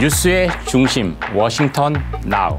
뉴스의 중심 워싱턴 나우.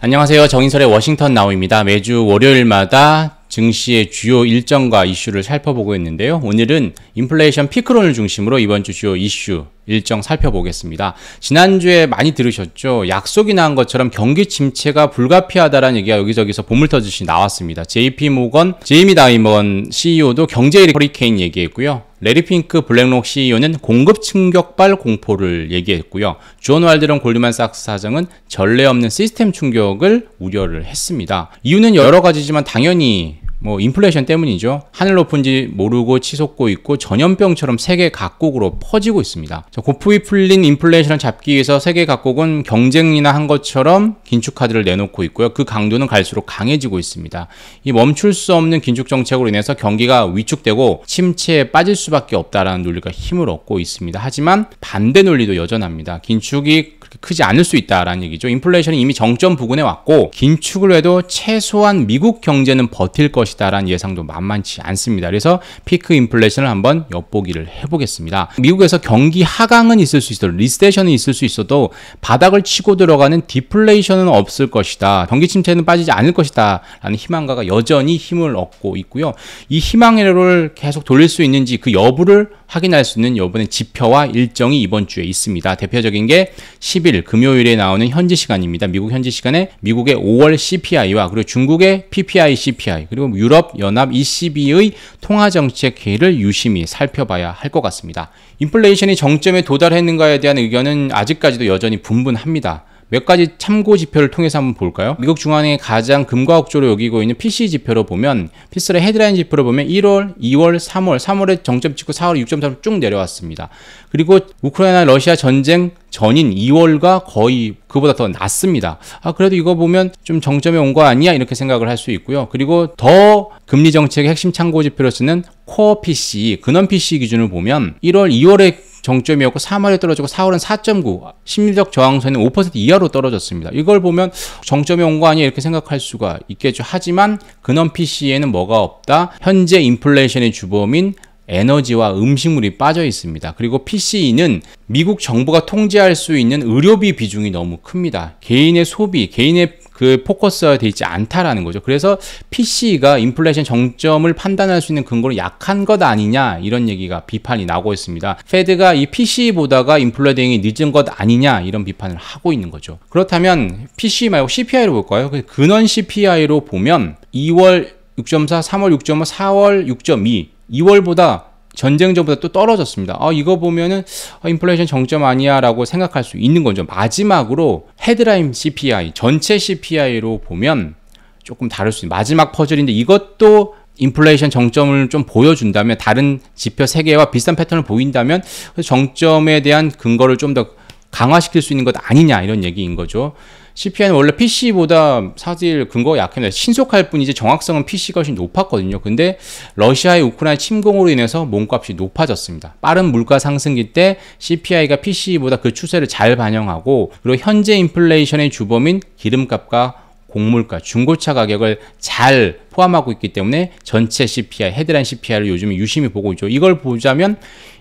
안녕하세요. 정인설의 워싱턴 나우입니다. 매주 월요일마다 증시의 주요 일정과 이슈를 살펴보고 있는데요. 오늘은 인플레이션 피크론을 중심으로 이번 주 주요 이슈 일정 살펴보겠습니다. 지난주에 많이 들으셨죠? 약속이 나온 것처럼 경기 침체가 불가피하다라는 얘기가 여기저기서 보물터지시 나왔습니다. JP 모건, 제이미 다이먼 CEO도 경제 리 허리케인 얘기했고요. 레리 핑크 블랙록 CEO는 공급 충격발 공포를 얘기했고요. 존 왈드론 골드만 삭스 사장은 전례 없는 시스템 충격을 우려를 했습니다. 이유는 여러 가지지만 당연히 뭐 인플레이션 때문이죠. 하늘 높은지 모르고 치솟고 있고 전염병처럼 세계 각국으로 퍼지고 있습니다. 고프이 풀린 인플레이션을 잡기 위해서 세계 각국은 경쟁이나 한 것처럼 긴축 카드를 내놓고 있고요. 그 강도는 갈수록 강해지고 있습니다. 이 멈출 수 없는 긴축 정책으로 인해서 경기가 위축되고 침체에 빠질 수밖에 없다라는 논리가 힘을 얻고 있습니다. 하지만 반대 논리도 여전합니다. 긴축이 크지 않을 수 있다라는 얘기죠. 인플레이션이 이미 정점 부근에 왔고 긴축을 해도 최소한 미국 경제는 버틸 것이다라는 예상도 만만치 않습니다. 그래서 피크 인플레이션을 한번 엿보기를 해보겠습니다. 미국에서 경기 하강은 있을 수 있어도 리스테이션은 있을 수 있어도 바닥을 치고 들어가는 디플레이션은 없을 것이다. 경기 침체는 빠지지 않을 것이다. 라는 희망가가 여전히 힘을 얻고 있고요. 이희망의로를 계속 돌릴 수 있는지 그 여부를 확인할 수 있는 요번에 지표와 일정이 이번 주에 있습니다. 대표적인 게 10일 금요일에 나오는 현지 시간입니다. 미국 현지 시간에 미국의 5월 CPI와 그리고 중국의 PPI, CPI 그리고 유럽 연합 ECB의 통화 정책 회의를 유심히 살펴봐야 할 것 같습니다. 인플레이션이 정점에 도달했는가에 대한 의견은 아직까지도 여전히 분분합니다. 몇 가지 참고 지표를 통해서 한번 볼까요? 미국 중앙은 가장 금과옥조로 여기고 있는 PC 지표로 보면 피스의 헤드라인 지표로 보면 1월, 2월, 3월, 3월에 정점 찍고 4월 6.3로 쭉 내려왔습니다. 그리고 우크라이나 러시아 전쟁 전인 2월과 거의 그보다 더 낮습니다. 아 그래도 이거 보면 좀 정점에 온 거 아니야 이렇게 생각을 할 수 있고요. 그리고 더 금리 정책의 핵심 참고 지표로 쓰는 코어 PC, 근원 PC 기준을 보면 1월, 2월에 정점이었고 3월에 떨어지고 4월은 4.9, 심리적 저항선은 5% 이하로 떨어졌습니다. 이걸 보면 정점이온 거 아니야 이렇게 생각할 수가 있겠죠. 하지만 근원 PC에는 뭐가 없다? 현재 인플레이션의 주범인 에너지와 음식물이 빠져 있습니다. 그리고 PCE는 미국 정부가 통제할 수 있는 의료비 비중이 너무 큽니다. 개인의 소비, 개인의 그 포커스가 되어 있지 않다라는 거죠. 그래서 PC가 인플레이션 정점을 판단할 수 있는 근거로 약한 것 아니냐 이런 얘기가 비판이 나고 있습니다. 페드가 이 PC보다가 인플레 대응이 늦은 것 아니냐 이런 비판을 하고 있는 거죠. 그렇다면 PC 말고 CPI로 볼까요? 그 근원 CPI로 보면 2월 6.4, 3월 6.5, 4월 6.2 2월보다 전쟁 전보다 또 떨어졌습니다. 아, 이거 보면은 아, 인플레이션 정점 아니야라고 생각할 수 있는 거죠. 마지막으로 헤드라인 CPI 전체 CPI로 보면 조금 다를 수 있는 마지막 퍼즐인데 이것도 인플레이션 정점을 좀 보여준다면 다른 지표 세 개와 비슷한 패턴을 보인다면 그 정점에 대한 근거를 좀 더 강화시킬 수 있는 것 아니냐 이런 얘기인 거죠. CPI는 원래 PC보다 사실 근거가 약합니다. 신속할 뿐이지 정확성은 PC가 훨씬 높았거든요. 근데 러시아의 우크라이나 침공으로 인해서 몸값이 높아졌습니다. 빠른 물가 상승기 때 CPI가 PC보다 그 추세를 잘 반영하고 그리고 현재 인플레이션의 주범인 기름값과 곡물가, 중고차 가격을 잘 포함하고 있기 때문에 전체 CPI, 헤드라인 CPI를 요즘 유심히 보고 있죠. 이걸 보자면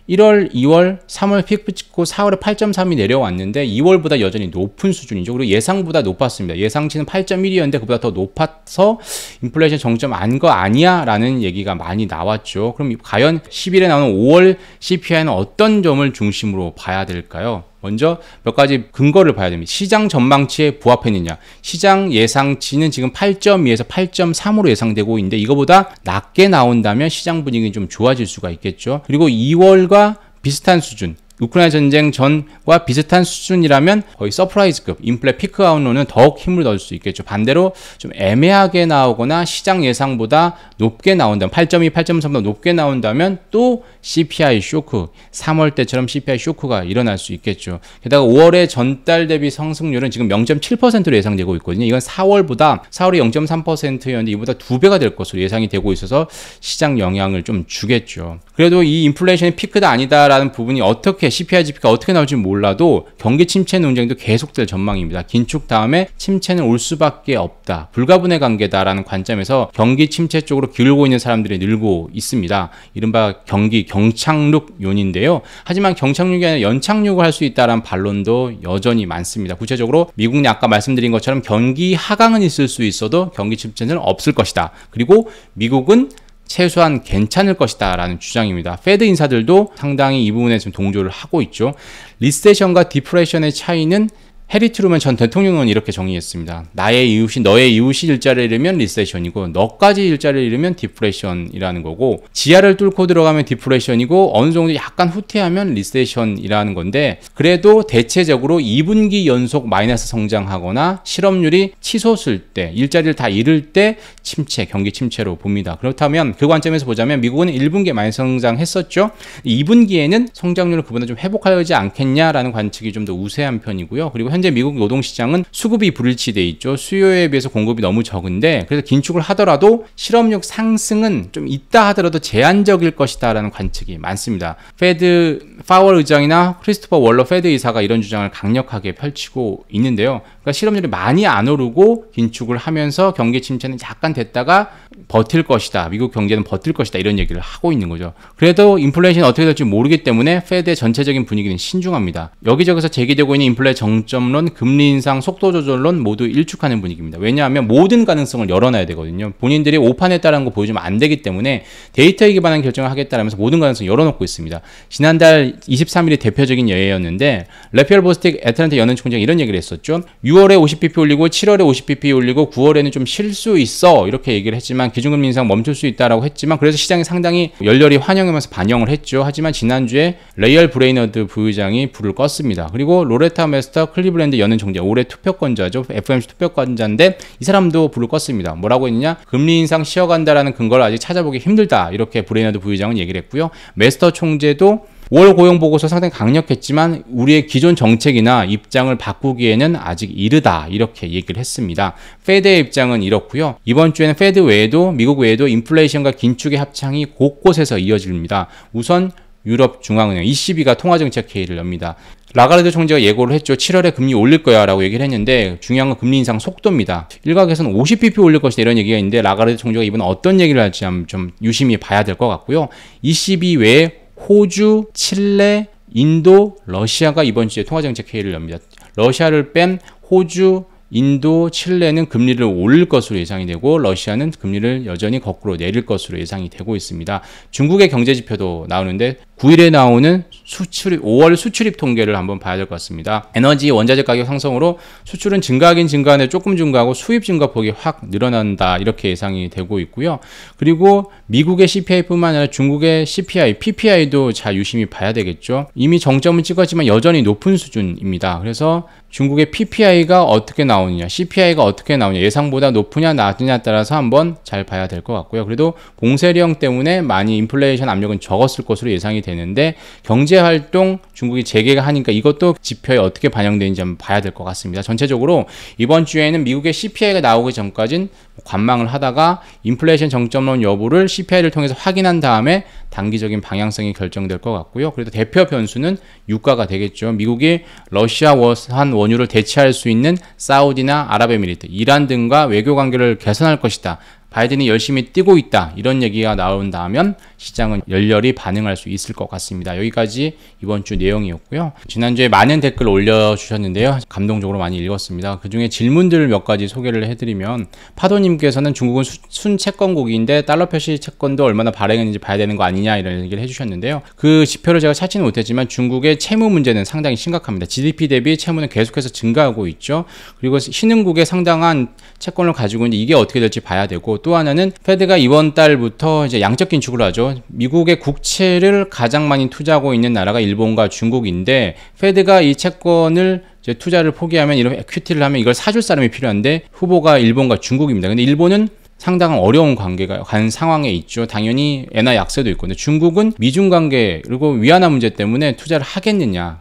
1월, 2월, 3월 피크 찍고 4월에 8.3이 내려왔는데 2월보다 여전히 높은 수준이죠. 그리고 예상보다 높았습니다. 예상치는 8.1이었는데 그보다 더 높아서 인플레이션 정점 안 거 아니야? 라는 얘기가 많이 나왔죠. 그럼 과연 10일에 나오는 5월 CPI는 어떤 점을 중심으로 봐야 될까요? 먼저 몇 가지 근거를 봐야 됩니다. 시장 전망치에 부합했느냐. 시장 예상치는 지금 8.2에서 8.3으로 예상되고 있는데 이거보다 낮게 나온다면 시장 분위기는 좀 좋아질 수가 있겠죠. 그리고 2월과 비슷한 수준 우크라이나 전쟁 전과 비슷한 수준이라면 거의 서프라이즈급 인플레 피크 아웃로는 더욱 힘을 넣을 수 있겠죠. 반대로 좀 애매하게 나오거나 시장 예상보다 높게 나온다면 8.2, 8.3보다 높게 나온다면 또 CPI 쇼크, 3월 때처럼 CPI 쇼크가 일어날 수 있겠죠. 게다가 5월의 전달 대비 성승률은 지금 0.7%로 예상되고 있거든요. 이건 4월보다 4월이 0.3%였는데 이보다 두 배가 될 것으로 예상이 되고 있어서 시장 영향을 좀 주겠죠. 그래도 이인플레이션의 피크다 아니다라는 부분이 어떻게 어떻게 CPI 지표가 어떻게 나올지 몰라도 경기 침체 논쟁도 계속될 전망입니다. 긴축 다음에 침체는 올 수밖에 없다. 불가분의 관계다라는 관점에서 경기 침체 쪽으로 기울고 있는 사람들이 늘고 있습니다. 이른바 경기 경착륙 요인인데요. 하지만 경착륙이 아니라 연착륙을 할 수 있다라는 반론도 여전히 많습니다. 구체적으로 미국 내 아까 말씀드린 것처럼 경기 하강은 있을 수 있어도 경기 침체는 없을 것이다. 그리고 미국은 최소한 괜찮을 것이다 라는 주장입니다. 페드 인사들도 상당히 이 부분에 지 동조를 하고 있죠. 리세션과 디프레션의 차이는 해리 트루먼 전 대통령은 이렇게 정의했습니다. 나의 이웃이 너의 이웃이 일자를 잃으면 리세션이고 너까지 일자를 잃으면 디프레션이라는 거고 지하를 뚫고 들어가면 디프레션이고 어느 정도 약간 후퇴하면 리세션이라는 건데 그래도 대체적으로 2분기 연속 마이너스 성장하거나 실업률이 치솟을 때 일자리를 다 잃을 때 침체 경기 침체로 봅니다. 그렇다면 그 관점에서 보자면 미국은 1분기에 마이너스 성장했었죠. 2분기에는 성장률을 그보다 좀 회복하지 않겠냐라는 관측이 좀 더 우세한 편이고요. 그리고 현 현재 미국 노동시장은 수급이 불일치돼 있죠. 수요에 비해서 공급이 너무 적은데 그래서 긴축을 하더라도 실업률 상승은 좀 있다 하더라도 제한적일 것이다라는 관측이 많습니다. 페드 파월 의장이나 크리스토퍼 월러 페드 의사가 이런 주장을 강력하게 펼치고 있는데요. 그러니까 실업률이 많이 안 오르고 긴축을 하면서 경기 침체는 약간 됐다가 버틸 것이다. 미국 경제는 버틸 것이다. 이런 얘기를 하고 있는 거죠. 그래도 인플레이션 어떻게 될지 모르기 때문에 페드의 전체적인 분위기는 신중합니다. 여기저기서 제기되고 있는 인플레 정점 감론, 금리 인상, 속도 조절론 모두 일축하는 분위기입니다. 왜냐하면 모든 가능성을 열어놔야 되거든요. 본인들이 오판에 따는거 보여주면 안 되기 때문에 데이터에 기반한 결정을 하겠다라면서 모든 가능성 을 열어놓고 있습니다. 지난달 23일이 대표적인 예였는데 레피얼 보스틱 애틀랜타 연은 총장 이런 얘기를 했었죠. 6월에 5 0 p p 올리고 7월에 5 0 p p 올리고 9월에는 좀실수 있어 이렇게 얘기를 했지만 기준금리 인상 멈출 수 있다라고 했지만 그래서 시장이 상당히 열렬히 환영하면서 반영을 했죠. 하지만 지난주에 레이얼 브레이너드 부의장이 불을 껐습니다. 그리고 로레타 메스터 클리블 클리블랜드 연은 정재 올해 투표권자죠. FMC 투표권자인데 이 사람도 불을 껐습니다. 뭐라고 했느냐? 금리 인상 쉬어간다라는 근거를 아직 찾아보기 힘들다. 이렇게 브레이너드 부의장은 얘기를 했고요. 메스터 총재도 5월 고용 보고서 상당히 강력했지만 우리의 기존 정책이나 입장을 바꾸기에는 아직 이르다 이렇게 얘기를 했습니다. 페드의 입장은 이렇고요. 이번 주에는 페드 외에도 미국 외에도 인플레이션과 긴축의 합창이 곳곳에서 이어집니다. 우선 유럽 중앙은행 ECB가 통화정책 회의를 엽니다. 라가르드 총재가 예고를 했죠. 7월에 금리 올릴 거야 라고 얘기를 했는데 중요한 건 금리 인상 속도입니다. 일각에서는 5 0 p p 올릴 것이다 이런 얘기가 있는데 라가르드 총재가 이번에 어떤 얘기를 할지 좀 유심히 봐야 될 것 같고요. ECB 외에 호주, 칠레, 인도, 러시아가 이번 주에 통화정책 회의를 엽니다. 러시아를 뺀 호주, 인도, 칠레는 금리를 올릴 것으로 예상이 되고 러시아는 금리를 여전히 거꾸로 내릴 것으로 예상이 되고 있습니다. 중국의 경제 지표도 나오는데 9일에 나오는 수출입 5월 수출입 통계를 한번 봐야 될 것 같습니다. 에너지 원자재 가격 상승으로 수출은 증가하긴 증가하는데 조금 증가하고 수입 증가 폭이 확 늘어난다 이렇게 예상이 되고 있고요. 그리고 미국의 CPI뿐만 아니라 중국의 CPI, PPI도 잘 유심히 봐야 되겠죠. 이미 정점을 찍었지만 여전히 높은 수준입니다. 그래서 중국의 PPI가 어떻게 나오느냐, CPI가 어떻게 나오냐, 예상보다 높으냐, 낮으냐에 따라서 한번 잘 봐야 될 것 같고요. 그래도 봉쇄령 때문에 많이 인플레이션 압력은 적었을 것으로 예상이 되는데 경제활동 중국이 재개가 하니까 이것도 지표에 어떻게 반영되는지 한번 봐야 될 것 같습니다. 전체적으로 이번 주에는 미국의 CPI가 나오기 전까진 뭐 관망을 하다가 인플레이션 정점론 여부를 CPI를 통해서 확인한 다음에 단기적인 방향성이 결정될 것 같고요. 그래도 대표 변수는 유가가 되겠죠. 미국이 러시아 워한 원유를 대체할 수 있는 사우디나 아랍에미리트, 이란 등과 외교 관계를 개선할 것이다. 바이든이 열심히 뛰고 있다 이런 얘기가 나온다면 시장은 열렬히 반응할 수 있을 것 같습니다. 여기까지 이번 주 내용이었고요. 지난주에 많은 댓글 올려주셨는데요. 감동적으로 많이 읽었습니다. 그중에 질문들 몇 가지 소개를 해드리면 파도님께서는 중국은 순 채권국인데 달러 표시 채권도 얼마나 발행했는지 봐야 되는 거 아니냐 이런 얘기를 해주셨는데요. 그 지표를 제가 찾지는 못했지만 중국의 채무 문제는 상당히 심각합니다. GDP 대비 채무는 계속해서 증가하고 있죠. 그리고 신흥국에 상당한 채권을 가지고 있는데 이게 어떻게 될지 봐야 되고 또 하나는 페드가 이번 달부터 이제 양적 긴축을 하죠. 미국의 국채를 가장 많이 투자하고 있는 나라가 일본과 중국인데 페드가 이 채권을 투자를 포기하면 이런 큐티를 하면 이걸 사줄 사람이 필요한데 후보가 일본과 중국입니다. 근데 일본은 상당한 어려운 관계가 간 상황에 있죠. 당연히 엔화 약세도 있고, 근데 중국은 미중 관계 그리고 위안화 문제 때문에 투자를 하겠느냐.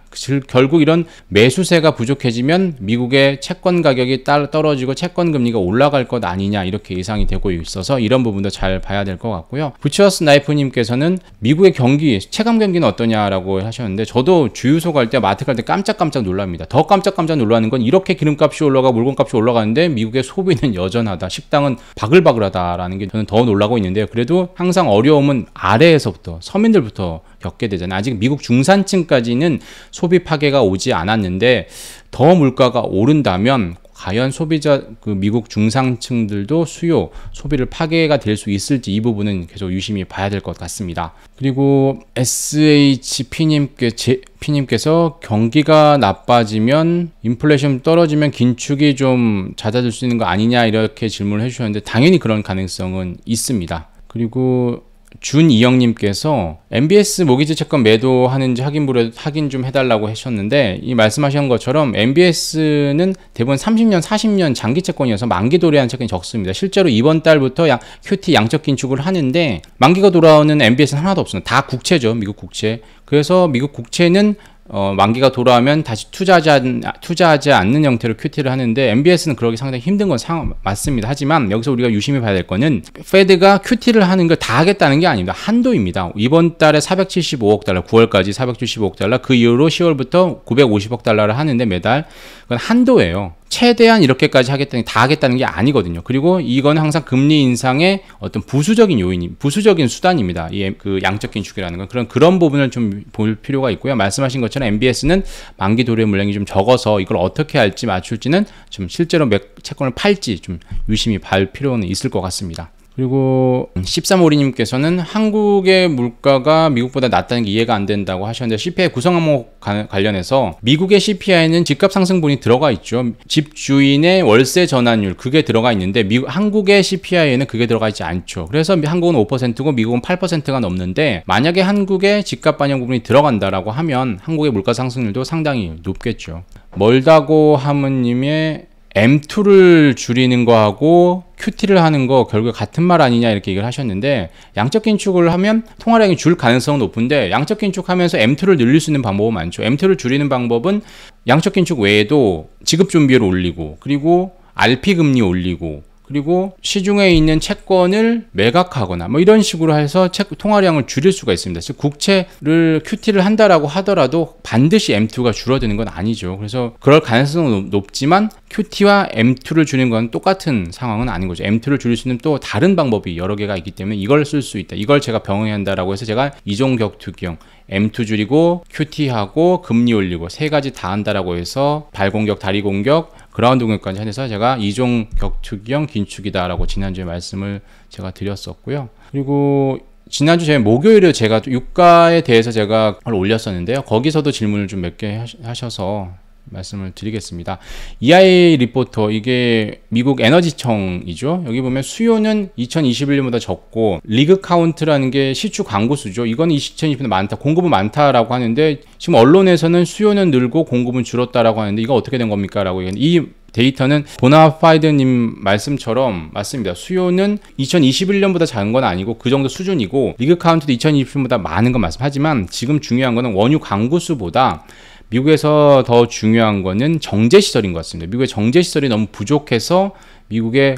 결국 이런 매수세가 부족해지면 미국의 채권 가격이 떨어지고 채권 금리가 올라갈 것 아니냐 이렇게 예상이 되고 있어서 이런 부분도 잘 봐야 될 것 같고요. 부치어스 나이프님께서는 미국의 경기, 체감 경기는 어떠냐라고 하셨는데 저도 주유소 갈 때 마트 갈 때 깜짝깜짝 놀랍니다. 더 깜짝깜짝 놀라는 건 이렇게 기름값이 올라가 물건값이 올라가는데 미국의 소비는 여전하다. 식당은 바글바글하다라는 게 저는 더 놀라고 있는데요. 그래도 항상 어려움은 아래에서부터 서민들부터 겪게 되잖아요. 아직 미국 중산층까지는 소비 파괴가 오지 않았는데 더 물가가 오른다면 과연 소비자 그 미국 중상층들도 수요 소비를 파괴가 될 수 있을지 이 부분은 계속 유심히 봐야 될 것 같습니다. 그리고 SHP님께 제, 피님께서 경기가 나빠지면 인플레이션 떨어지면 긴축이 좀 잦아들 수 있는 거 아니냐 이렇게 질문을 해주셨는데 당연히 그런 가능성은 있습니다. 그리고 준이영님께서 MBS 모기지 채권 매도하는지 확인, 확인 좀 해달라고 하셨는데 이 말씀하신 것처럼 MBS는 대부분 30년, 40년 장기 채권이어서 만기 도래한 채권이 적습니다. 실제로 이번 달부터 양, QT 양적 긴축을 하는데 만기가 돌아오는 MBS는 하나도 없습니다. 다 국채죠, 미국 국채. 그래서 미국 국채는 어, 만기가 돌아오면 다시 투자하지, 않, 투자하지 않는 형태로 큐티를 하는데 MBS는 그러기 상당히 힘든 건 상, 맞습니다. 하지만 여기서 우리가 유심히 봐야 될 거는 페드가 큐티를 하는 걸 다 하겠다는 게 아닙니다. 한도입니다. 이번 달에 475억 달러, 9월까지 475억 달러, 그 이후로 10월부터 950억 달러를 하는데 매달 그건 한도예요. 최대한 이렇게까지 하겠다는 다 하겠다는 게 아니거든요. 그리고 이건 항상 금리 인상의 어떤 부수적인 요인, 부수적인 수단입니다. 이 그 양적 긴축이라는 건 그런 그런 부분을 좀 볼 필요가 있고요. 말씀하신 것처럼 MBS는 만기 도래 물량이 좀 적어서 이걸 어떻게 할지 맞출지는 좀 실제로 채권을 팔지 좀 유심히 볼 필요는 있을 것 같습니다. 그리고 13오리님께서는 한국의 물가가 미국보다 낮다는 게 이해가 안 된다고 하셨는데 CPI 구성 항목 관련해서 미국의 CPI는 에 집값 상승분이 들어가 있죠. 집주인의 월세 전환율 그게 들어가 있는데 미국, 한국의 CPI에는 그게 들어가 있지 않죠. 그래서 한국은 5%고 미국은 8%가 넘는데 만약에 한국의 집값 반영 부분이 들어간다라고 하면 한국의 물가 상승률도 상당히 높겠죠. 멀다고 하모님의 M2를 줄이는 거하고 QT를 하는 거 결국 같은 말 아니냐 이렇게 얘기를 하셨는데 양적 긴축을 하면 통화량이 줄 가능성은 높은데 양적 긴축하면서 M2를 늘릴 수 있는 방법은 많죠. M2를 줄이는 방법은 양적 긴축 외에도 지급 준비를 올리고 그리고 RP 금리 올리고 그리고 시중에 있는 채권을 매각하거나 뭐 이런 식으로 해서 채, 통화량을 줄일 수가 있습니다. 즉 국채를 큐티를 한다라고 하더라도 반드시 M2가 줄어드는 건 아니죠. 그래서 그럴 가능성은 높지만 큐티와 M2를 줄이는 건 똑같은 상황은 아닌 거죠. M2를 줄일 수 있는 또 다른 방법이 여러 개가 있기 때문에 이걸 쓸 수 있다. 이걸 제가 병행한다라고 해서 제가 이종격투기형 M2 줄이고 QT하고 금리 올리고 세 가지 다 한다라고 해서 발 공격, 다리 공격, 그라운드 공격까지 해서 제가 이종 격투기형 긴축이다라고 지난주에 말씀을 제가 드렸었고요. 그리고 지난주 제 목요일에 제가 유가에 대해서 제가 올렸었는데요. 거기서도 질문을 좀 몇 개 하셔서 말씀을 드리겠습니다. EIA 리포터 이게 미국 에너지청이죠. 여기 보면 수요는 2021년보다 적고 리그 카운트라는 게 시추 광고수죠. 이건 2 0 2 1년 많다, 공급은 많다라고 하는데 지금 언론에서는 수요는 늘고 공급은 줄었다라고 하는데 이거 어떻게 된 겁니까라고 이 데이터는 보나파이드님 말씀처럼 맞습니다. 수요는 2021년보다 작은 건 아니고 그 정도 수준이고 리그 카운트도 2020년보다 많은 건 말씀하지만 지금 중요한 거는 원유 광고수보다 미국에서 더 중요한 거는 정제 시설인 것 같습니다. 미국의 정제 시설이 너무 부족해서 미국의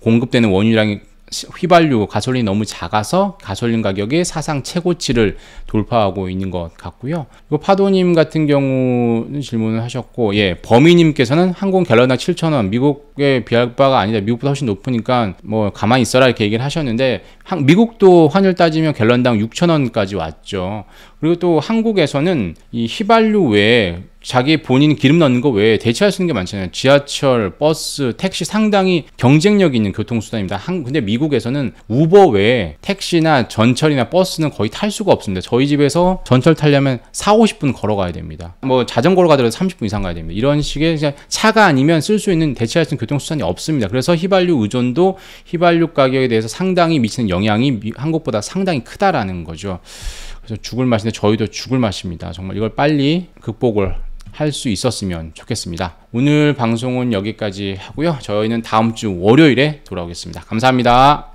공급되는 원유량이 휘발유, 가솔린 이 너무 작아서 가솔린 가격이 사상 최고치를 돌파하고 있는 것 같고요. 그리고 파도님 같은 경우는 질문을 하셨고, 예, 범위님께서는 항공 갤런당 7 0원 미국에 비할 바가 아니다. 미국보다 훨씬 높으니까 뭐 가만히 있어라 이렇게 얘기를 하셨는데, 한, 미국도 환율 따지면 갤런당 6 0원까지 왔죠. 그리고 또 한국에서는 이 휘발유 외에 자기 본인 기름 넣는 거 외에 대체할 수 있는 게 많잖아요. 지하철, 버스, 택시 상당히 경쟁력 있는 교통수단입니다. 한, 근데 미국에서는 우버 외에 택시나 전철이나 버스는 거의 탈 수가 없습니다. 저희 집에서 전철 타려면 4, 50분 걸어가야 됩니다. 뭐 자전거로 가더라도 30분 이상 가야 됩니다. 이런 식의 차가 아니면 쓸 수 있는 대체할 수 있는 교통수단이 없습니다. 그래서 휘발유 의존도 휘발유 가격에 대해서 상당히 미치는 영향이 한국보다 상당히 크다라는 거죠. 그래서 죽을 맛인데 저희도 죽을 맛입니다. 정말 이걸 빨리 극복을 할수 있었으면 좋겠습니다. 오늘 방송은 여기까지 하고요. 저희는 다음 주 월요일에 돌아오겠습니다. 감사합니다.